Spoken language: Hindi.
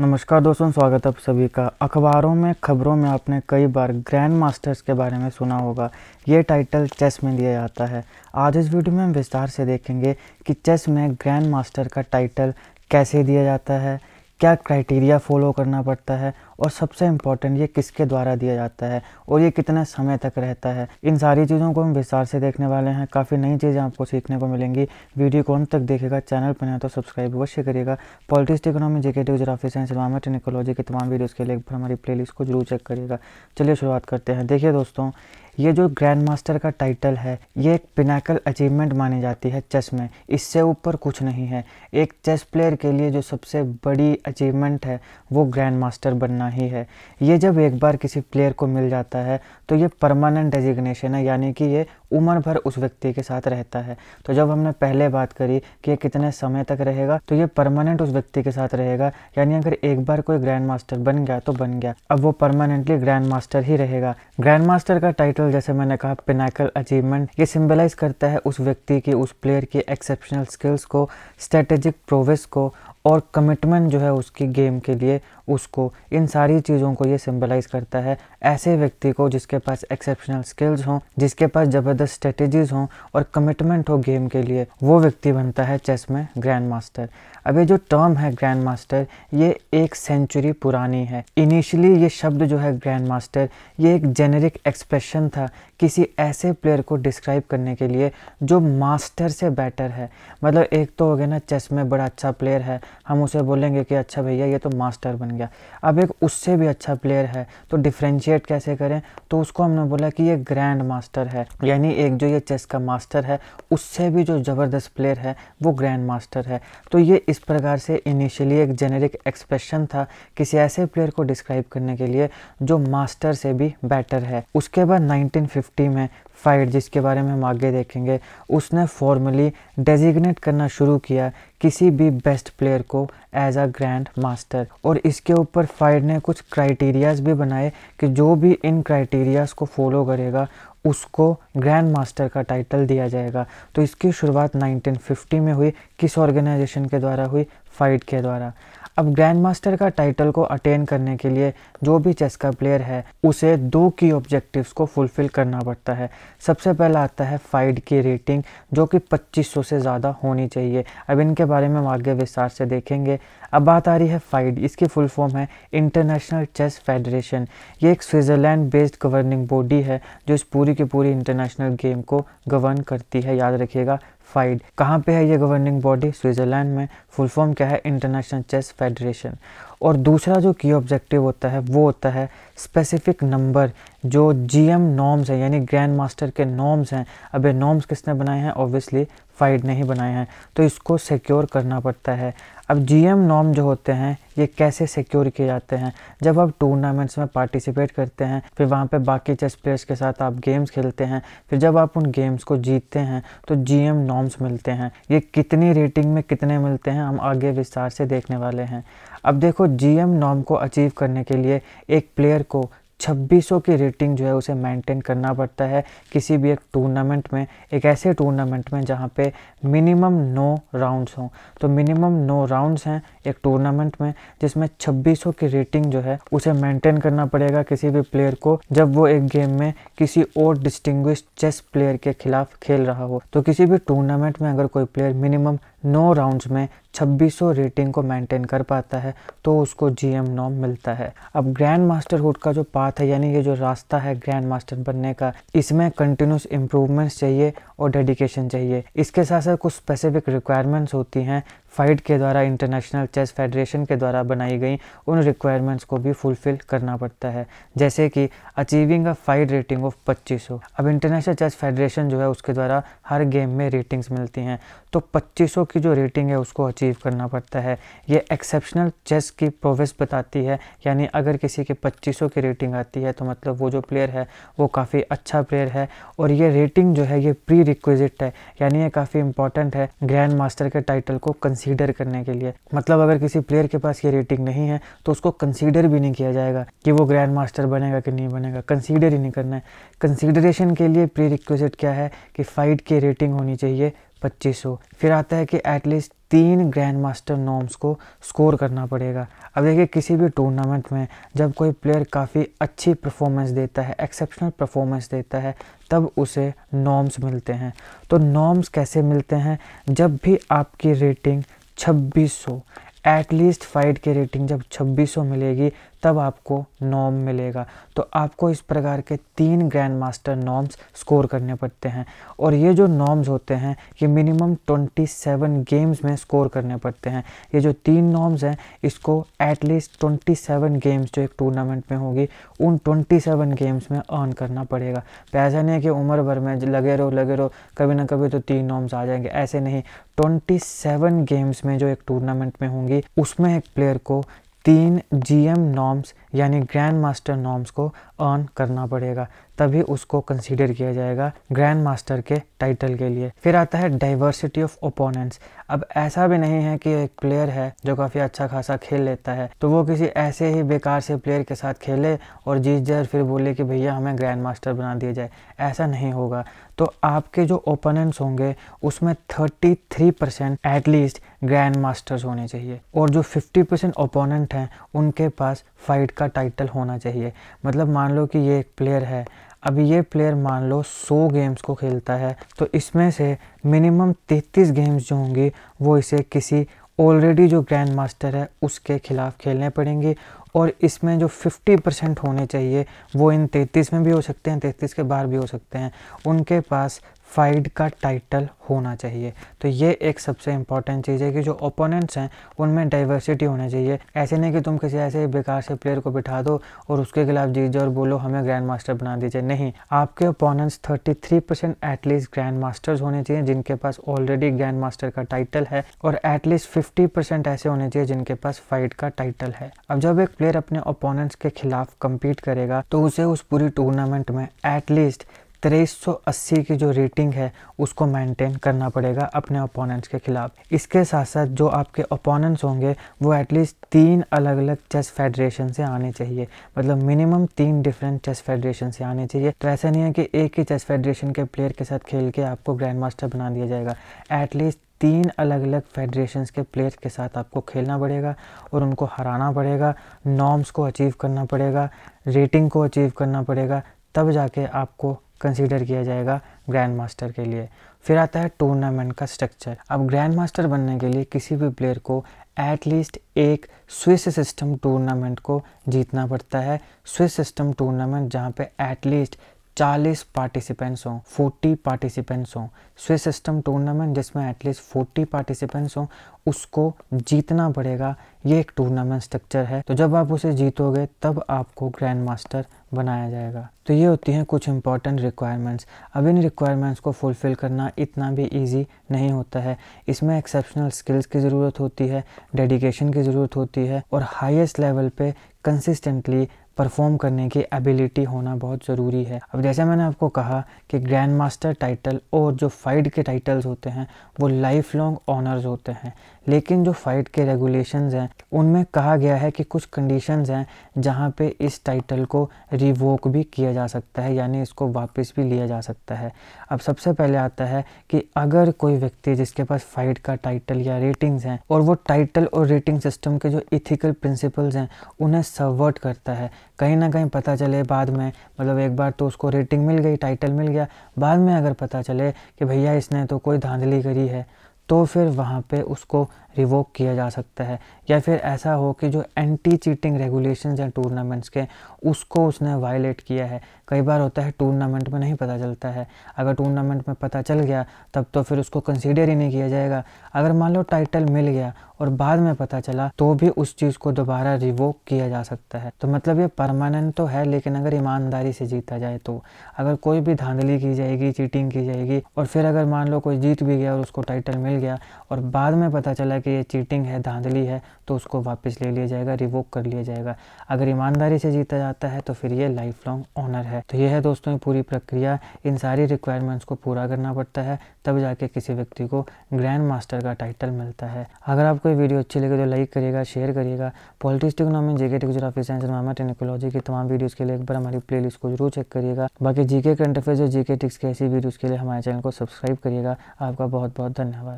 नमस्कार दोस्तों स्वागत है आप सभी का अखबारों में खबरों में आपने कई बार ग्रैंड मास्टर्स के बारे में सुना होगा ये टाइटल चेस में दिया जाता है आज इस वीडियो में हम विस्तार से देखेंगे कि चेस में ग्रैंड मास्टर का टाइटल कैसे दिया जाता है क्या क्राइटेरिया फॉलो करना पड़ता है और सबसे इम्पोर्टेंट ये किसके द्वारा दिया जाता है और ये कितने समय तक रहता है इन सारी चीज़ों को हम विस्तार से देखने वाले हैं काफ़ी नई चीज़ें आपको सीखने को मिलेंगी वीडियो को अंत तक देखेगा चैनल पर ना तो सब्सक्राइब अवश्य करिएगा पॉलिटिक्स इकोनॉमी जेकेटिव जोग्राफी साइंस इस्लामत एंड इकोलॉजी के तमाम वीडियोज़ के लिए एक बार हमारी प्ले को जरूर चेक करिएगा चलिए शुरुआत करते हैं देखिए दोस्तों ये जो ग्रैंड मास्टर का टाइटल है ये एक पिनाकल अचीवमेंट मानी जाती है चेस में इससे ऊपर कुछ नहीं है एक चेस प्लेयर के लिए जो सबसे बड़ी अचीवमेंट है वो ग्रैंड मास्टर बनना ही है ये जब एक बार किसी प्लेयर को मिल जाता है तो ये परमानेंट डेजिग्नेशन है यानी कि ये उम्र भर उस व्यक्ति के साथ रहता है तो जब हमने पहले बात करी कि ये कितने समय तक रहेगा तो ये परमानेंट उस व्यक्ति के साथ रहेगा यानी अगर एक बार कोई ग्रैंड मास्टर बन गया तो बन गया अब वो परमानेंटली ग्रैंड मास्टर ही रहेगा ग्रैंड मास्टर का टाइटल जैसे मैंने कहा पिनाकल अचीवमेंट ये सिम्बलाइज करता है उस व्यक्ति की उस प्लेयर की एक्सेप्शनल स्किल्स को स्ट्रेटेजिक प्रोवेस को और कमिटमेंट जो है उसकी गेम के लिए उसको इन सारी चीज़ों को ये सिम्बलाइज करता है ऐसे व्यक्ति को जिसके पास एक्सेप्शनल स्किल्स हों जिसके पास ज़बरदस्त स्ट्रेटजीज हों और कमिटमेंट हो गेम के लिए वो व्यक्ति बनता है चेस में ग्रैंड मास्टर अब ये जो टर्म है ग्रैंड मास्टर ये एक सेंचुरी पुरानी है इनिशियली ये शब्द जो है ग्रैंड मास्टर ये एक जेनेरिक एक्सप्रेशन था किसी ऐसे प्लेयर को डिस्क्राइब करने के लिए जो मास्टर से बेटर है मतलब एक तो हो गया ना चेस में बड़ा अच्छा प्लेयर है हम उसे बोलेंगे कि अच्छा भैया ये तो मास्टर बन गया अब एक उससे भी अच्छा प्लेयर है तो डिफ्रेंशिएट कैसे करें तो उसको हमने बोला कि ये ग्रैंड मास्टर है यानी एक जो ये चेस का मास्टर है उससे भी जो ज़बरदस्त प्लेयर है वो ग्रैंड मास्टर है तो ये इस प्रकार से इनिशियली एक जेनेरिक एक्सप्रेशन था किसी ऐसे प्लेयर को डिस्क्राइब करने के लिए जो मास्टर से भी बेटर है उसके बाद नाइनटीन में फाइट जिसके बारे में हम आगे देखेंगे उसने फॉर्मली डेजिग्नेट करना शुरू किया किसी भी बेस्ट प्लेयर को एज अ ग्रैंड मास्टर और इसके ऊपर फाइड ने कुछ क्राइटेरियाज भी बनाए कि जो भी इन क्राइटेरियाज को फॉलो करेगा उसको ग्रैंड मास्टर का टाइटल दिया जाएगा तो इसकी शुरुआत 1950 में हुई किस ऑर्गेनाइजेशन के द्वारा हुई फाइड के द्वारा अब ग्रैंड मास्टर का टाइटल को अटेन करने के लिए जो भी चेस का प्लेयर है उसे दो की ऑब्जेक्टिव्स को फुलफिल करना पड़ता है सबसे पहला आता है फाइड की रेटिंग जो कि 2500 से ज़्यादा होनी चाहिए अब इनके बारे में हम आगे विस्तार से देखेंगे अब बात आ रही है फाइड इसकी फुल फॉर्म है इंटरनेशनल चेस फेडरेशन ये एक स्विट्ज़रलैंड बेस्ड गवर्निंग बॉडी है जो इस पूरी की पूरी इंटरनेशनल गेम को गवर्न करती है याद रखिएगा फाइड कहाँ पे है ये गवर्निंग बॉडी स्विट्ज़रलैंड में फुल फॉर्म क्या है इंटरनेशनल चेस फेडरेशन और दूसरा जो की ऑब्जेक्टिव होता है वो होता है स्पेसिफिक नंबर जो जीएम नॉर्म्स हैं यानी ग्रैंड मास्टर के नॉर्म्स हैं अब ये नॉर्म्स किसने बनाए हैं ऑब्वियसली फाइड ने ही बनाए हैं तो इसको सिक्योर करना पड़ता है अब जीएम नॉर्म जो होते हैं ये कैसे सिक्योर किए जाते हैं जब आप टूर्नामेंट्स में पार्टिसिपेट करते हैं फिर वहाँ पे बाकी चेस प्लेयर्स के साथ आप गेम्स खेलते हैं फिर जब आप उन गेम्स को जीतते हैं तो जीएम नॉर्म्स मिलते हैं ये कितनी रेटिंग में कितने मिलते हैं हम आगे विस्तार से देखने वाले हैं अब देखो जीएम नॉर्म को अचीव करने के लिए एक प्लेयर को 2600 की रेटिंग जो है उसे मेंटेन करना पड़ता है किसी भी एक टूर्नामेंट में एक ऐसे टूर्नामेंट में जहाँ पे मिनिमम नौ राउंड्स हों तो मिनिमम नौ राउंड्स हैं एक टूर्नामेंट में जिसमें 2600 की रेटिंग जो है उसे मेंटेन करना पड़ेगा किसी भी प्लेयर को जब वो एक गेम में किसी और डिस्टिंग्विश चेस प्लेयर के खिलाफ खेल रहा हो तो किसी भी टूर्नामेंट में अगर कोई प्लेयर मिनिमम नौ राउंड्स में 2600 रेटिंग को मेंटेन कर पाता है तो उसको जी एम नॉम मिलता है अब ग्रैंड मास्टर हुड का जो पाथ है यानी ये जो रास्ता है ग्रैंड मास्टर बनने का इसमें कंटिन्यूस इम्प्रूवमेंट्स चाहिए और डेडिकेशन चाहिए इसके साथ साथ कुछ स्पेसिफिक रिक्वायरमेंट्स होती हैं फाइट के द्वारा इंटरनेशनल चेस फेडरेशन के द्वारा बनाई गई उन रिक्वायरमेंट्स को भी फुलफिल करना पड़ता है जैसे कि achieving a FIDE rating of पच्चीस अब इंटरनेशनल चेस फेडरेशन जो है उसके द्वारा हर गेम में रेटिंग्स मिलती हैं तो पच्चीसों की जो रेटिंग है उसको अचीव करना पड़ता है ये एक्सेप्शनल चेस की प्रोवेस बताती है यानी अगर किसी के पच्चीसों की रेटिंग आती है तो मतलब वो जो प्लेयर है वो काफ़ी अच्छा प्लेयर है और ये रेटिंग जो है ये प्री प्रीरिक्विजिट है यानी ये काफ़ी इंपॉर्टेंट है ग्रैंड मास्टर के टाइटल को कंसीडर करने के लिए मतलब अगर किसी प्लेयर के पास ये रेटिंग नहीं है तो उसको कंसीडर भी नहीं किया जाएगा कि वो ग्रैंड मास्टर बनेगा कि नहीं बनेगा कंसीडर ही नहीं करना है कंसीडरेशन के लिए प्री क्या है कि फ़ाइट की रेटिंग होनी चाहिए पच्चीस फिर आता है कि एटलीस्ट तीन ग्रैंड मास्टर नॉम्स को स्कोर करना पड़ेगा अब देखिए किसी भी टूर्नामेंट में जब कोई प्लेयर काफ़ी अच्छी परफॉर्मेंस देता है एक्सेप्शनल परफॉर्मेंस देता है तब उसे नॉम्स मिलते हैं तो नॉम्स कैसे मिलते हैं जब भी आपकी रेटिंग 2600 एटलीस्ट फाइट की रेटिंग जब 2600 मिलेगी तब आपको नॉम मिलेगा तो आपको इस प्रकार के तीन ग्रैंड मास्टर नॉम्स स्कोर करने पड़ते हैं और ये जो नॉम्स होते हैं ये मिनिमम 27 गेम्स में स्कोर करने पड़ते हैं ये जो तीन नॉम्स हैं इसको एटलीस्ट 27 गेम्स जो एक टूर्नामेंट में होगी उन 27 गेम्स में अर्न करना पड़ेगा ऐसा नहीं है कि उम्र भर में लगे रहो लगे रहो कभी ना कभी तो तीन नॉम्स आ जाएंगे ऐसे नहीं 27 गेम्स में जो एक टूर्नामेंट में होंगी उसमें एक प्लेयर को तीन जी एम नॉर्म्स यानी ग्रैंड मास्टर नॉर्म्स को अर्न करना पड़ेगा तभी उसको कंसीडर किया जाएगा ग्रैंड मास्टर के टाइटल के लिए फिर आता है डाइवर्सिटी ऑफ ओपोनेंट्स अब ऐसा भी नहीं है कि एक प्लेयर है जो काफ़ी अच्छा खासा खेल लेता है तो वो किसी ऐसे ही बेकार से प्लेयर के साथ खेले और जीत जाए फिर बोले कि भैया हमें ग्रैंड मास्टर बना दिया जाए ऐसा नहीं होगा तो आपके जो ओपोनेंट्स होंगे उसमें 33 परसेंट एटलीस्ट ग्रैंड मास्टर्स होने चाहिए और जो 50 परसेंट ओपोनेंट हैं उनके पास फाइट का टाइटल होना चाहिए मतलब मान लो कि ये एक प्लेयर है अब ये प्लेयर मान लो 100 गेम्स को खेलता है तो इसमें से मिनिमम 33 गेम्स जो होंगी वो इसे किसी ऑलरेडी जो ग्रैंड मास्टर है उसके खिलाफ खेलने पड़ेंगे और इसमें जो 50 परसेंट होने चाहिए वो इन 33 में भी हो सकते हैं 33 के बाहर भी हो सकते हैं उनके पास फाइट का टाइटल होना चाहिए तो ये एक सबसे इंपॉर्टेंट चीज़ है कि जो ओपोनेंट्स हैं उनमें डाइवर्सिटी होना चाहिए ऐसे नहीं कि तुम किसी ऐसे बेकार से प्लेयर को बिठा दो और उसके खिलाफ जीत जाओ और बोलो हमें ग्रैंड मास्टर बना दीजिए नहीं आपके opponents 33 percent at least grandmasters होने चाहिए जिनके पास ऑलरेडी ग्रैंड मास्टर का टाइटल है और एटलीस्ट फिफ्टी परसेंट ऐसे होने चाहिए जिनके पास फाइट का टाइटल है अब जब एक प्लेयर अपने ओपोनेंट्स के खिलाफ कम्पीट करेगा तो उसे उस पूरी टूर्नामेंट में एटलीस्ट 380 की जो रेटिंग है उसको मेंटेन करना पड़ेगा अपने ओपोनेंट्स के खिलाफ इसके साथ साथ जो आपके ओपोनेंट्स होंगे वो एटलीस्ट तीन अलग अलग चेस फेडरेशन से आने चाहिए मतलब मिनिमम तीन डिफरेंट चेस फेडरेशन से आने चाहिए तो ऐसा नहीं है कि एक ही चेस फेडरेशन के प्लेयर के साथ खेल के आपको ग्रैंड मास्टर बना दिया जाएगा एटलीस्ट तीन अलग अलग फेडरेशन के प्लेयर के साथ आपको खेलना पड़ेगा और उनको हराना पड़ेगा नॉर्म्स को अचीव करना पड़ेगा रेटिंग को अचीव करना पड़ेगा तब जाके आपको कंसीडर किया जाएगा ग्रैंड मास्टर के लिए फिर आता है टूर्नामेंट का स्ट्रक्चर अब ग्रैंड मास्टर बनने के लिए किसी भी प्लेयर को एटलीस्ट एक स्विस सिस्टम टूर्नामेंट को जीतना पड़ता है स्विस सिस्टम टूर्नामेंट जहाँ पे एटलीस्ट चालीस पार्टिसिपेंट्स हों फोर्टी पार्टिसिपेंट्स हों स्विस सिस्टम टूर्नामेंट जिसमें एटलीस्ट फोर्टी पार्टिसिपेंट्स हों उसको जीतना पड़ेगा ये एक टूर्नामेंट स्ट्रक्चर है तो जब आप उसे जीतोगे तब आपको ग्रैंड मास्टर बनाया जाएगा तो ये होती हैं कुछ इंपॉर्टेंट रिक्वायरमेंट्स अब इन रिक्वायरमेंट्स को फुलफ़िल करना इतना भी इजी नहीं होता है इसमें एक्सेप्शनल स्किल्स की ज़रूरत होती है डेडिकेशन की ज़रूरत होती है और हाईएस्ट लेवल पे कंसिस्टेंटली परफॉर्म करने की एबिलिटी होना बहुत ज़रूरी है अब जैसे मैंने आपको कहा कि ग्रैंड मास्टर टाइटल और जो फाइट के टाइटल्स होते हैं वो लाइफ लॉन्ग ऑनर्स होते हैं लेकिन जो फ़ाइट के रेगुलेशंस हैं उनमें कहा गया है कि कुछ कंडीशंस हैं जहां पे इस टाइटल को रिवोक भी किया जा सकता है यानी इसको वापस भी लिया जा सकता है अब सबसे पहले आता है कि अगर कोई व्यक्ति जिसके पास फ़ाइट का टाइटल या रेटिंग्स हैं और वो टाइटल और रेटिंग सिस्टम के जो इथिकल प्रिंसिपल्स हैं उन्हें सवर्ट करता है कहीं ना कहीं पता चले बाद में मतलब एक बार तो उसको रेटिंग मिल गई टाइटल मिल गया बाद में अगर पता चले कि भैया इसने तो कोई धांधली करी है तो फिर वहाँ पे उसको रिवोक किया जा सकता है या फिर ऐसा हो कि जो एंटी चीटिंग रेगुलेशंस हैं टूर्नामेंट्स के उसको उसने वायलेट किया है कई बार होता है टूर्नामेंट में नहीं पता चलता है अगर टूर्नामेंट में पता चल गया तब तो फिर उसको कंसिडर ही नहीं किया जाएगा अगर मान लो टाइटल मिल गया और बाद में पता चला तो भी उस चीज़ को दोबारा रिवोक किया जा सकता है तो मतलब ये परमानेंट तो है लेकिन अगर ईमानदारी से जीता जाए तो अगर कोई भी धांधली की जाएगी चीटिंग की जाएगी और फिर अगर मान लो कोई जीत भी गया और उसको टाइटल मिल गया और बाद में पता चला कि ये चीटिंग है धांधली है तो उसको वापस ले लिया जाएगा रिवोक कर लिया जाएगा अगर ईमानदारी से जीता जाता है तो फिर ये लाइफ लॉन्ग ऑनर है है तो यह है दोस्तों पूरी प्रक्रिया इन सारी रिक्वायरमेंट्स को पूरा करना पड़ता है तब जाके किसी व्यक्ति को ग्रैंड मास्टर का टाइटल मिलता है अगर आपको ये वीडियो अच्छी लगे तो लाइक करिएगा शेयर करिएगा पॉलिटिक्स इकोनॉमी जेके गुजराती साइंस एंड टेक्नोलॉजी की तमाम वीडियोज़ के लिए एक बार हमारी प्ले को जरूर चेक करिएगा बाकी जीके करंट और जीके टिक्स के ऐसी वीडियोज़ के लिए हमारे चैनल को सब्सक्राइब करिएगा आपका बहुत बहुत धन्यवाद